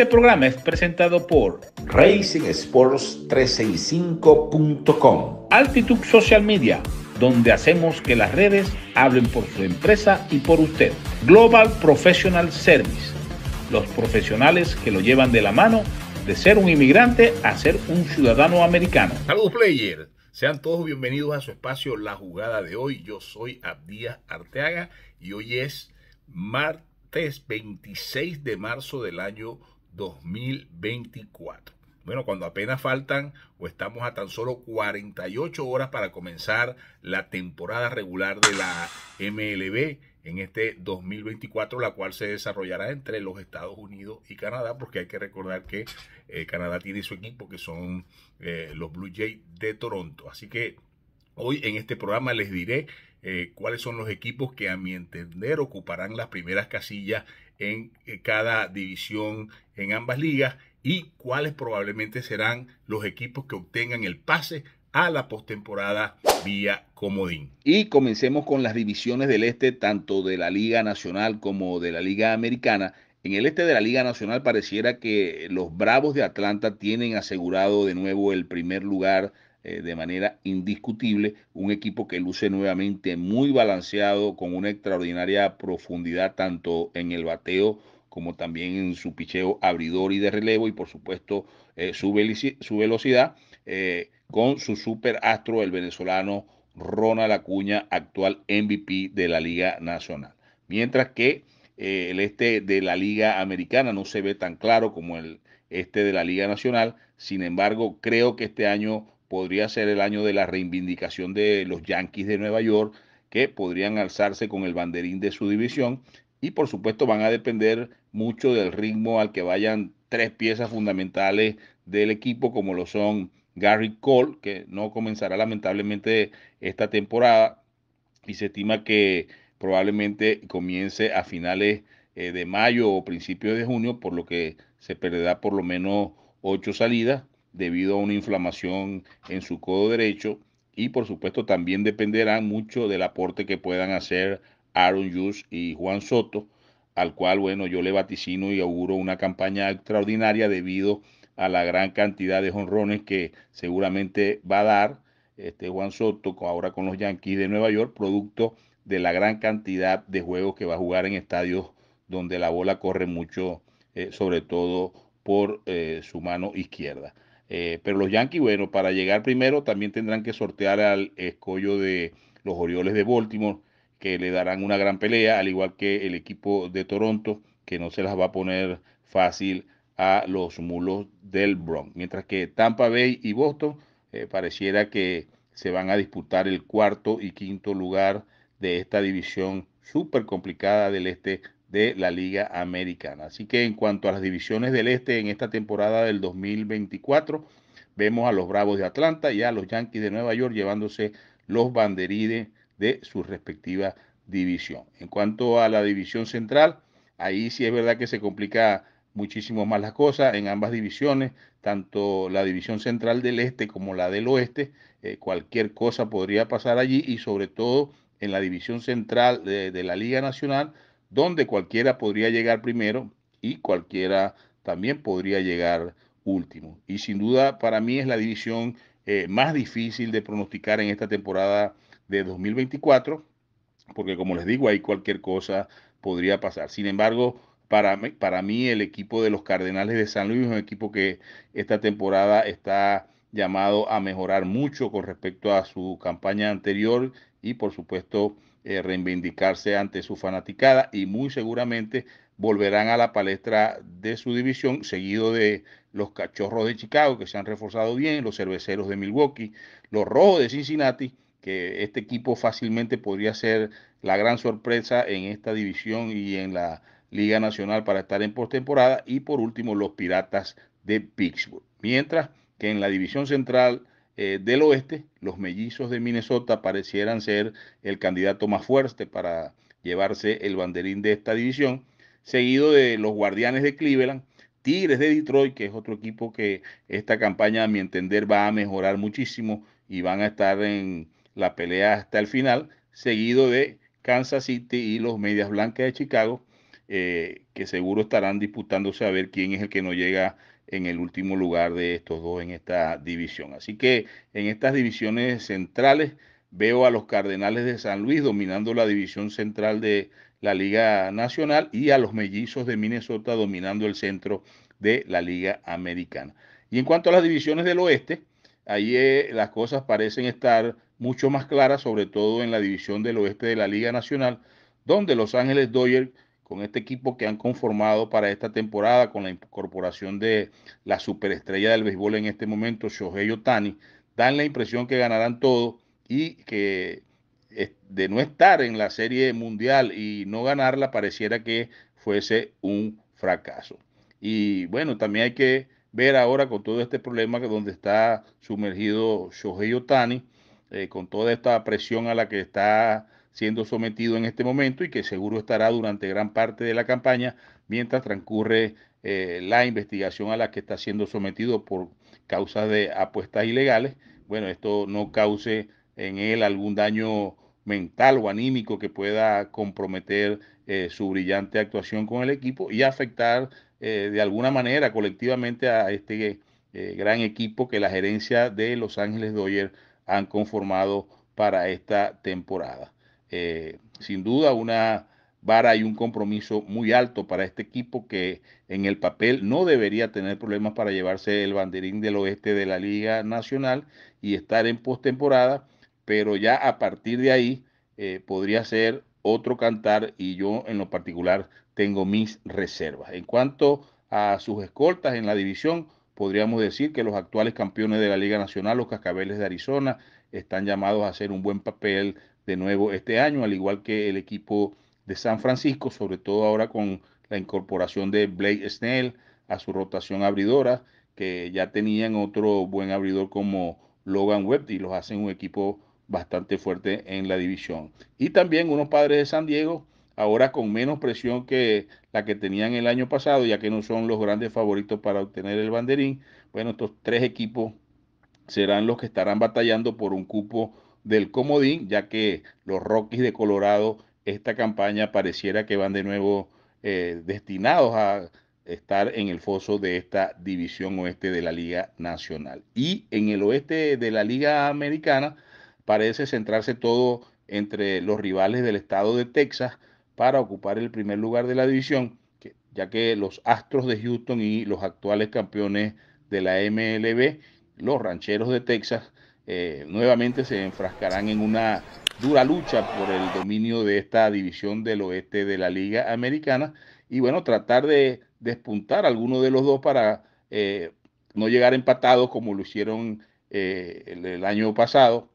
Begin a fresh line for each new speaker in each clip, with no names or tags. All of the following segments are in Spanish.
Este programa es presentado por racingsports365.com, Altitude Social Media, donde hacemos que las redes hablen por su empresa y por usted. Global Professional Service, los profesionales que lo llevan de la mano de ser un inmigrante a ser un ciudadano americano. Saludos, players, Sean todos bienvenidos a su espacio La Jugada de hoy. Yo soy Abdías Arteaga y hoy es martes 26 de marzo del año 2024. Bueno, cuando apenas faltan o estamos a tan solo 48 horas para comenzar la temporada regular de la MLB en este 2024, la cual se desarrollará entre los Estados Unidos y Canadá, porque hay que recordar que eh, Canadá tiene su equipo que son eh, los Blue Jays de Toronto. Así que hoy en este programa les diré eh, cuáles son los equipos que a mi entender ocuparán las primeras casillas en eh, cada división en ambas ligas y cuáles probablemente serán los equipos que obtengan el pase a la postemporada vía comodín. Y comencemos con las divisiones del este, tanto de la Liga Nacional como de la Liga Americana. En el este de la Liga Nacional pareciera que los Bravos de Atlanta tienen asegurado de nuevo el primer lugar eh, de manera indiscutible, un equipo que luce nuevamente muy balanceado, con una extraordinaria profundidad tanto en el bateo como también en su picheo abridor y de relevo y por supuesto eh, su, su, velocidad eh, con su superastro, el venezolano Ronald Acuña, actual MVP de la Liga Nacional. Mientras que el este de la Liga Americana no se ve tan claro como el este de la Liga Nacional, sin embargo creo que este año podría ser el año de la reivindicación de los Yankees de Nueva York, que podrían alzarse con el banderín de su división. Y por supuesto van a depender mucho del ritmo al que vayan tres piezas fundamentales del equipo, como lo son Gary Cole, que no comenzará lamentablemente esta temporada y se estima que probablemente comience a finales eh, de mayo o principios de junio, por lo que se perderá por lo menos ocho salidas debido a una inflamación en su codo derecho y por supuesto también dependerán mucho del aporte que puedan hacer Aaron Judge y Juan Soto, al cual, bueno, yo le vaticino y auguro una campaña extraordinaria debido a la gran cantidad de jonrones que seguramente va a dar este Juan Soto ahora con los Yankees de Nueva York, producto de la gran cantidad de juegos que va a jugar en estadios donde la bola corre mucho, eh, sobre todo por eh, su mano izquierda. Eh, pero los Yankees, bueno, para llegar primero también tendrán que sortear al escollo de los Orioles de Baltimore, que le darán una gran pelea, al igual que el equipo de Toronto, que no se las va a poner fácil a los mulos del Bronx. Mientras que Tampa Bay y Boston eh, pareciera que se van a disputar el cuarto y quinto lugar de esta división súper complicada del este de la Liga Americana. Así que en cuanto a las divisiones del Este en esta temporada del 2024, vemos a los Bravos de Atlanta y a los Yankees de Nueva York llevándose los banderides de su respectiva división. En cuanto a la división central, ahí sí es verdad que se complica muchísimo más las cosas en ambas divisiones, tanto la división central del este como la del oeste, eh, cualquier cosa podría pasar allí y sobre todo en la división central de la Liga Nacional, donde cualquiera podría llegar primero y cualquiera también podría llegar último. Y sin duda para mí es la división eh, más difícil de pronosticar en esta temporada de 2024, porque como les digo, ahí cualquier cosa podría pasar. Sin embargo, para mí, para mí el equipo de los Cardenales de San Luis es un equipo que esta temporada está llamado a mejorar mucho con respecto a su campaña anterior y por supuesto eh, reivindicarse ante su fanaticada y muy seguramente volverán a la palestra de su división, seguido de los cachorros de Chicago, que se han reforzado bien, los cerveceros de Milwaukee, los rojos de Cincinnati, que este equipo fácilmente podría ser la gran sorpresa en esta división y en la Liga Nacional para estar en postemporada, y por último los Piratas de Pittsburgh. Mientras que en la división central eh, del oeste, los mellizos de Minnesota parecieran ser el candidato más fuerte para llevarse el banderín de esta división, seguido de los guardianes de Cleveland, Tigres de Detroit, que es otro equipo que esta campaña, a mi entender, va a mejorar muchísimo y van a estar en la pelea hasta el final, seguido de Kansas City y los Medias Blancas de Chicago, eh, que seguro estarán disputándose a ver quién es el que no llega en el último lugar de estos dos en esta división. Así que en estas divisiones centrales veo a los Cardenales de San Luis dominando la división central de la Liga Nacional y a los Mellizos de Minnesota dominando el centro de la Liga Americana. Y en cuanto a las divisiones del oeste, ahí eh, las cosas parecen estar mucho más claras, sobre todo en la división del oeste de la Liga Nacional, donde Los Ángeles Dodgers con este equipo que han conformado para esta temporada, con la incorporación de la superestrella del béisbol en este momento, Shohei Otani, dan la impresión que ganarán todo y que de no estar en la serie mundial y no ganarla pareciera que fuese un fracaso. Y bueno, también hay que ver ahora con todo este problema que donde está sumergido Shohei Otani, eh, con toda esta presión a la que está siendo sometido en este momento y que seguro estará durante gran parte de la campaña mientras transcurre eh, la investigación a la que está siendo sometido por causas de apuestas ilegales. Bueno, esto no cause en él algún daño mental o anímico que pueda comprometer eh, su brillante actuación con el equipo y afectar eh, de alguna manera colectivamente a este gran equipo que la gerencia de Los Ángeles Doyer han conformado para esta temporada. Eh, sin duda una vara y un compromiso muy alto para este equipo que en el papel no debería tener problemas para llevarse el banderín del oeste de la Liga Nacional y estar en postemporada, pero ya a partir de ahí eh, podría ser otro cantar y yo en lo particular tengo mis reservas. En cuanto a sus escoltas en la división, podríamos decir que los actuales campeones de la Liga Nacional, los Cascabeles de Arizona, están llamados a hacer un buen papel de nuevo este año, al igual que el equipo de San Francisco, sobre todo ahora con la incorporación de Blake Snell a su rotación abridora, que ya tenían otro buen abridor como Logan Webb y los hacen un equipo bastante fuerte en la división. Y también unos padres de San Diego, ahora con menos presión que la que tenían el año pasado, ya que no son los grandes favoritos para obtener el banderín. Bueno, estos tres equipos serán los que estarán batallando por un cupo del comodín, ya que los Rockies de Colorado esta campaña pareciera que van de nuevo eh, destinados a estar en el foso de esta división oeste de la Liga Nacional. Y en el oeste de la Liga Americana parece centrarse todo entre los rivales del estado de Texas para ocupar el primer lugar de la división, ya que los Astros de Houston y los actuales campeones de la MLB, los Rancheros de Texas, eh, nuevamente se enfrascarán en una dura lucha por el dominio de esta división del oeste de la Liga Americana y bueno, tratar de despuntar a alguno de los dos para eh, no llegar empatados como lo hicieron eh, el, año pasado,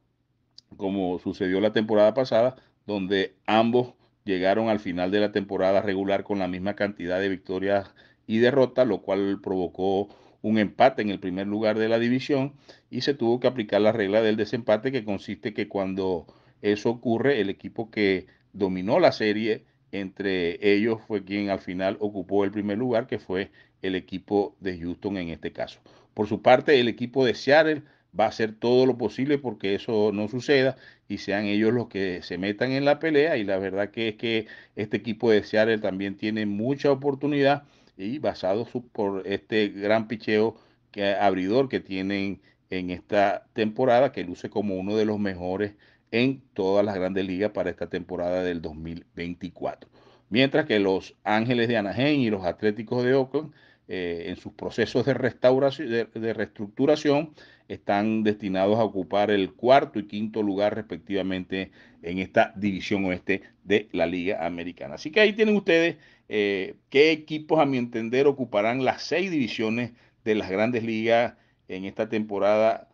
como sucedió la temporada pasada, donde ambos llegaron al final de la temporada regular con la misma cantidad de victorias y derrotas, lo cual provocó un empate en el primer lugar de la división y se tuvo que aplicar la regla del desempate que consiste que cuando eso ocurre el equipo que dominó la serie entre ellos fue quien al final ocupó el primer lugar que fue el equipo de Houston en este caso. Por su parte el equipo de Seattle va a hacer todo lo posible porque eso no suceda y sean ellos los que se metan en la pelea y la verdad que es que este equipo de Seattle también tiene mucha oportunidad y basado por este gran picheo que, abridor que tienen en esta temporada, que luce como uno de los mejores en todas las grandes ligas para esta temporada del 2024. Mientras que los Ángeles de Anaheim y los Atléticos de Oakland, eh, en sus procesos de, restauración, de reestructuración, están destinados a ocupar el cuarto y quinto lugar respectivamente en esta división oeste de la Liga Americana. Así que ahí tienen ustedes eh, qué equipos, a mi entender, ocuparán las seis divisiones de las grandes ligas en esta temporada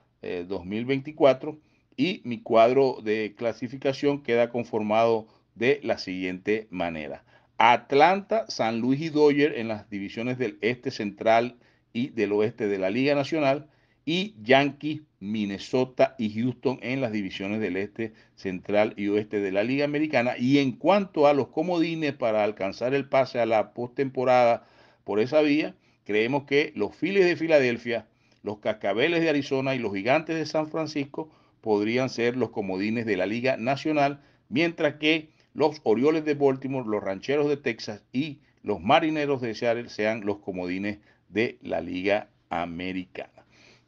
2024. Eh, y mi cuadro de clasificación queda conformado de la siguiente manera. Atlanta, San Luis y Dodger en las divisiones del Este Central y del Oeste de la Liga Nacional y Yankees, Minnesota y Houston en las divisiones del este, central y oeste de la Liga Americana. Y en cuanto a los comodines para alcanzar el pase a la postemporada por esa vía, creemos que los Phillies de Filadelfia, los Cascabeles de Arizona y los Gigantes de San Francisco podrían ser los comodines de la Liga Nacional, mientras que los Orioles de Baltimore, los Rancheros de Texas y los Marineros de Seattle sean los comodines de la Liga Americana.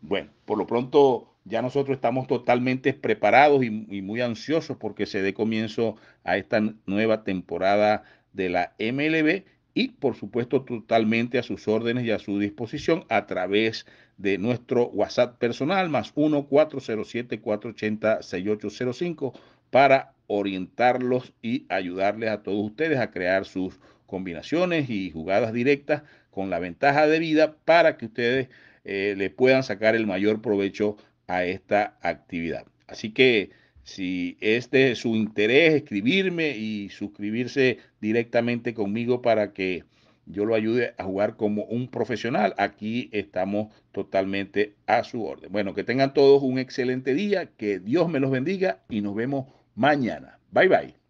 Bueno, por lo pronto ya nosotros estamos totalmente preparados y, muy ansiosos porque se dé comienzo a esta nueva temporada de la MLB y por supuesto totalmente a sus órdenes y a su disposición a través de nuestro WhatsApp personal más 1-407-480-6805 para orientarlos y ayudarles a todos ustedes a crear sus combinaciones y jugadas directas con la ventaja de vida para que ustedes eh, le puedan sacar el mayor provecho a esta actividad. Así que si este es su interés, escribirme y suscribirse directamente conmigo para que yo lo ayude a jugar como un profesional. Aquí estamos totalmente a su orden. Bueno, que tengan todos un excelente día, que Dios me los bendiga y nos vemos mañana. Bye bye.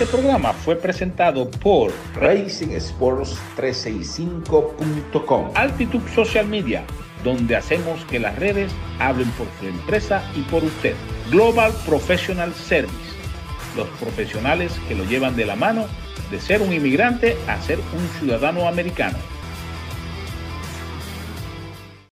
Este programa fue presentado por racingsports 365.com, Altitud Social Media, donde hacemos que las redes hablen por su empresa y por usted. Global Professional Service, los profesionales que lo llevan de la mano de ser un inmigrante a ser un ciudadano americano.